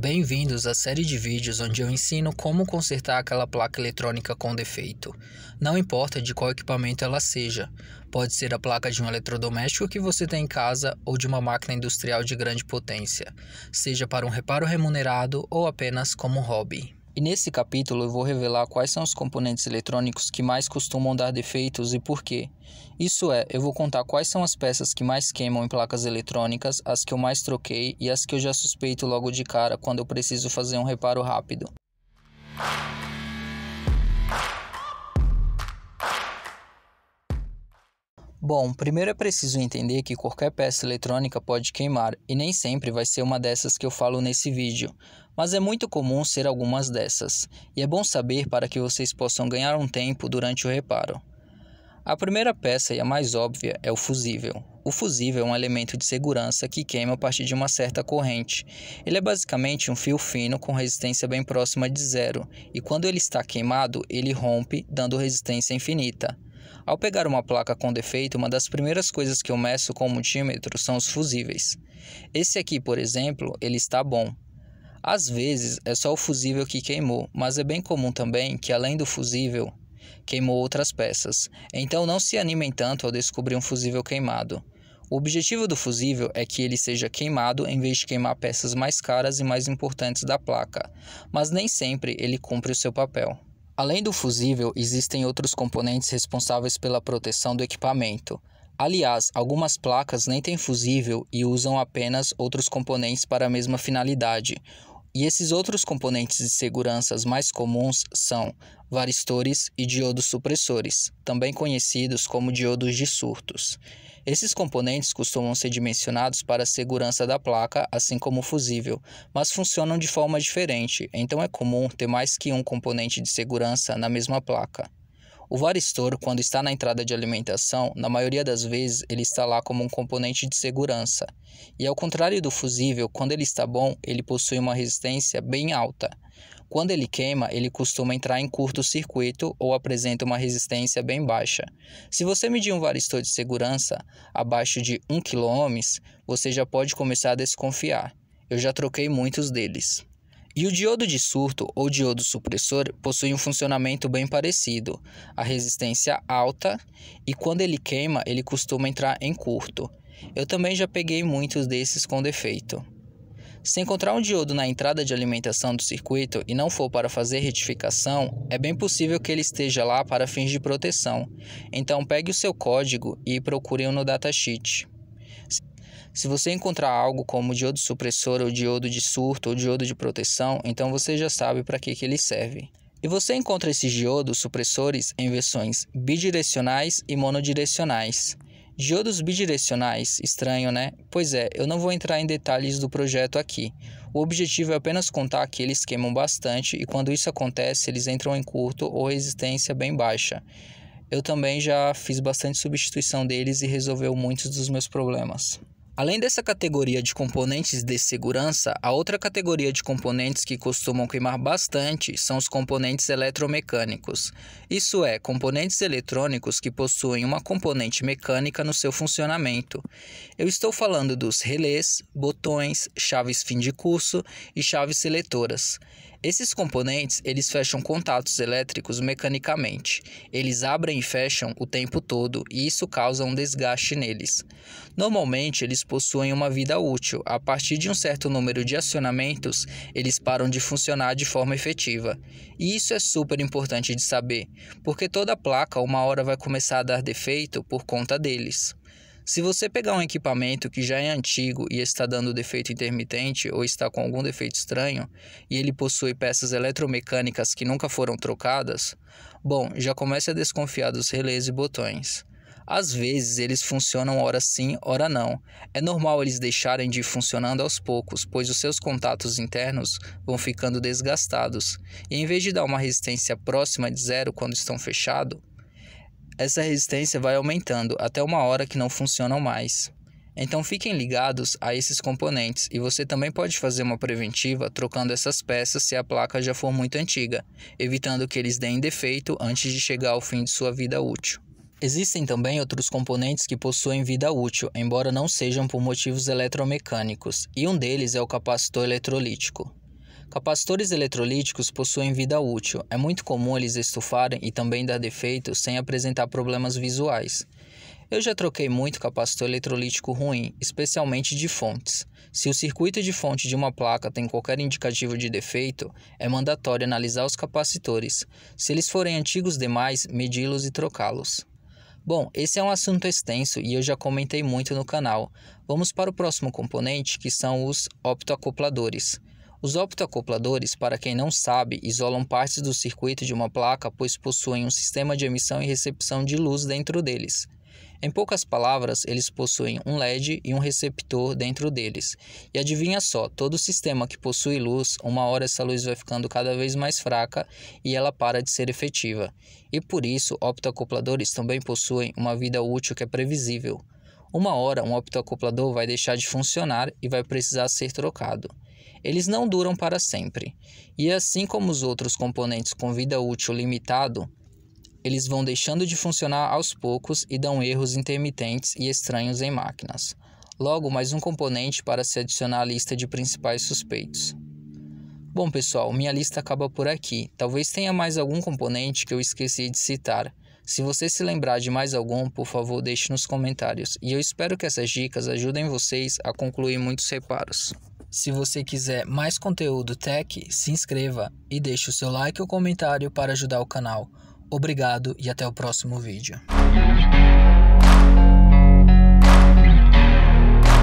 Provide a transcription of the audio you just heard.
Bem-vindos à série de vídeos onde eu ensino como consertar aquela placa eletrônica com defeito. Não importa de qual equipamento ela seja, pode ser a placa de um eletrodoméstico que você tem em casa ou de uma máquina industrial de grande potência, seja para um reparo remunerado ou apenas como hobby. E nesse capítulo eu vou revelar quais são os componentes eletrônicos que mais costumam dar defeitos e por quê. Isso é, eu vou contar quais são as peças que mais queimam em placas eletrônicas, as que eu mais troquei e as que eu já suspeito logo de cara quando eu preciso fazer um reparo rápido. Bom, primeiro é preciso entender que qualquer peça eletrônica pode queimar e nem sempre vai ser uma dessas que eu falo nesse vídeo, mas é muito comum ser algumas dessas, e é bom saber para que vocês possam ganhar um tempo durante o reparo. A primeira peça e a mais óbvia é o fusível. O fusível é um elemento de segurança que queima a partir de uma certa corrente. Ele é basicamente um fio fino com resistência bem próxima de zero, e quando ele está queimado, ele rompe, dando resistência infinita. Ao pegar uma placa com defeito, uma das primeiras coisas que eu meço com o multímetro são os fusíveis. Esse aqui, por exemplo, ele está bom. Às vezes é só o fusível que queimou, mas é bem comum também que além do fusível queimou outras peças. Então não se animem tanto ao descobrir um fusível queimado. O objetivo do fusível é que ele seja queimado em vez de queimar peças mais caras e mais importantes da placa, mas nem sempre ele cumpre o seu papel. Além do fusível, existem outros componentes responsáveis pela proteção do equipamento. Aliás, algumas placas nem têm fusível e usam apenas outros componentes para a mesma finalidade. E esses outros componentes de segurança mais comuns são varistores e diodos supressores, também conhecidos como diodos de surtos. Esses componentes costumam ser dimensionados para a segurança da placa, assim como o fusível, mas funcionam de forma diferente, então é comum ter mais que um componente de segurança na mesma placa. O varistor, quando está na entrada de alimentação, na maioria das vezes ele está lá como um componente de segurança. E ao contrário do fusível, quando ele está bom, ele possui uma resistência bem alta. Quando ele queima, ele costuma entrar em curto-circuito ou apresenta uma resistência bem baixa. Se você medir um varistor de segurança abaixo de 1 km, você já pode começar a desconfiar. Eu já troquei muitos deles. E o diodo de surto ou diodo supressor possui um funcionamento bem parecido, a resistência alta e quando ele queima, ele costuma entrar em curto. Eu também já peguei muitos desses com defeito. Se encontrar um diodo na entrada de alimentação do circuito e não for para fazer retificação, é bem possível que ele esteja lá para fins de proteção. Então pegue o seu código e procure-o no datasheet. Se você encontrar algo como diodo supressor ou diodo de surto ou diodo de proteção, então você já sabe para que, que ele serve. E você encontra esses diodos supressores em versões bidirecionais e monodirecionais. Diodos bidirecionais, estranho, né? Pois é, eu não vou entrar em detalhes do projeto aqui. O objetivo é apenas contar que eles queimam bastante e quando isso acontece, eles entram em curto ou resistência bem baixa. Eu também já fiz bastante substituição deles e resolveu muitos dos meus problemas. Além dessa categoria de componentes de segurança, a outra categoria de componentes que costumam queimar bastante são os componentes eletromecânicos. Isso é, componentes eletrônicos que possuem uma componente mecânica no seu funcionamento. Eu estou falando dos relés, botões, chaves fim de curso e chaves seletoras. Esses componentes, eles fecham contatos elétricos mecanicamente. Eles abrem e fecham o tempo todo e isso causa um desgaste neles. Normalmente, eles possuem uma vida útil. A partir de um certo número de acionamentos, eles param de funcionar de forma efetiva. E isso é super importante de saber, porque toda placa uma hora vai começar a dar defeito por conta deles. Se você pegar um equipamento que já é antigo e está dando defeito intermitente ou está com algum defeito estranho, e ele possui peças eletromecânicas que nunca foram trocadas, bom, já comece a desconfiar dos relés e botões. Às vezes eles funcionam hora sim, hora não. É normal eles deixarem de ir funcionando aos poucos, pois os seus contatos internos vão ficando desgastados. E em vez de dar uma resistência próxima de zero quando estão fechados, essa resistência vai aumentando até uma hora que não funcionam mais. Então fiquem ligados a esses componentes e você também pode fazer uma preventiva trocando essas peças se a placa já for muito antiga, evitando que eles deem defeito antes de chegar ao fim de sua vida útil. Existem também outros componentes que possuem vida útil, embora não sejam por motivos eletromecânicos, e um deles é o capacitor eletrolítico. Capacitores eletrolíticos possuem vida útil, é muito comum eles estufarem e também dar defeito sem apresentar problemas visuais. Eu já troquei muito capacitor eletrolítico ruim, especialmente de fontes. Se o circuito de fonte de uma placa tem qualquer indicativo de defeito, é mandatório analisar os capacitores. Se eles forem antigos demais, medi-los e trocá-los. Bom, esse é um assunto extenso e eu já comentei muito no canal. Vamos para o próximo componente, que são os optoacopladores. Os optoacopladores, para quem não sabe, isolam partes do circuito de uma placa, pois possuem um sistema de emissão e recepção de luz dentro deles. Em poucas palavras, eles possuem um LED e um receptor dentro deles. E adivinha só, todo sistema que possui luz, uma hora essa luz vai ficando cada vez mais fraca e ela para de ser efetiva. E por isso, optoacopladores também possuem uma vida útil que é previsível. Uma hora, um optoacoplador vai deixar de funcionar e vai precisar ser trocado eles não duram para sempre. E assim como os outros componentes com vida útil limitado, eles vão deixando de funcionar aos poucos e dão erros intermitentes e estranhos em máquinas. Logo, mais um componente para se adicionar à lista de principais suspeitos. Bom, pessoal, minha lista acaba por aqui. Talvez tenha mais algum componente que eu esqueci de citar. Se você se lembrar de mais algum, por favor, deixe nos comentários. E eu espero que essas dicas ajudem vocês a concluir muitos reparos. Se você quiser mais conteúdo tech, se inscreva e deixe o seu like ou comentário para ajudar o canal. Obrigado e até o próximo vídeo.